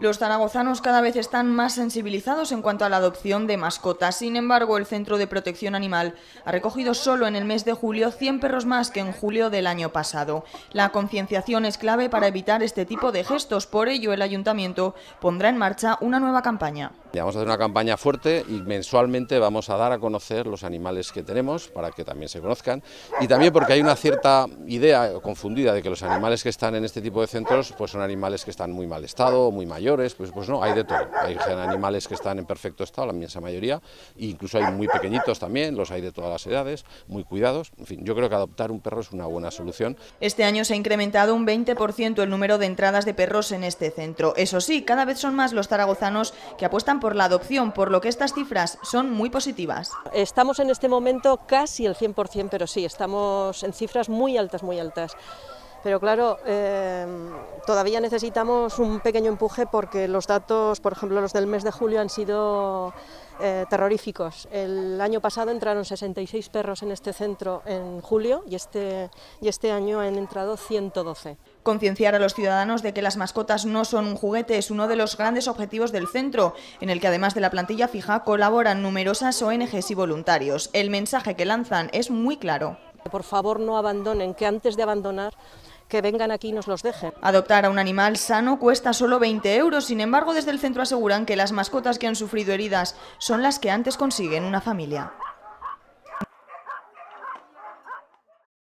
Los zaragozanos cada vez están más sensibilizados en cuanto a la adopción de mascotas. Sin embargo, el Centro de Protección Animal ha recogido solo en el mes de julio 100 perros más que en julio del año pasado. La concienciación es clave para evitar este tipo de gestos. Por ello, el Ayuntamiento pondrá en marcha una nueva campaña vamos a hacer una campaña fuerte y mensualmente vamos a dar a conocer los animales que tenemos para que también se conozcan. Y también porque hay una cierta idea confundida de que los animales que están en este tipo de centros pues son animales que están muy mal estado, muy mayores, pues, pues no, hay de todo. Hay animales que están en perfecto estado, la inmensa mayoría, e incluso hay muy pequeñitos también, los hay de todas las edades, muy cuidados. En fin, yo creo que adoptar un perro es una buena solución. Este año se ha incrementado un 20% el número de entradas de perros en este centro. Eso sí, cada vez son más los zaragozanos que apuestan por por la adopción, por lo que estas cifras son muy positivas. Estamos en este momento casi el 100%, pero sí, estamos en cifras muy altas, muy altas. Pero claro, em, todavía necesitamos un pequeño empuje porque los datos, por ejemplo, los del mes de julio han sido eh, terroríficos. El año pasado entraron 66 perros en este centro en julio y este, y este año han entrado 112. Concienciar a los ciudadanos de que las mascotas no son un juguete es uno de los grandes objetivos del centro, en el que además de la plantilla fija colaboran numerosas ONGs y voluntarios. El mensaje que lanzan es muy claro. Por favor, no abandonen, que antes de abandonar que vengan aquí y nos los dejen. Adoptar a un animal sano cuesta solo 20 euros, sin embargo desde el centro aseguran que las mascotas que han sufrido heridas son las que antes consiguen una familia.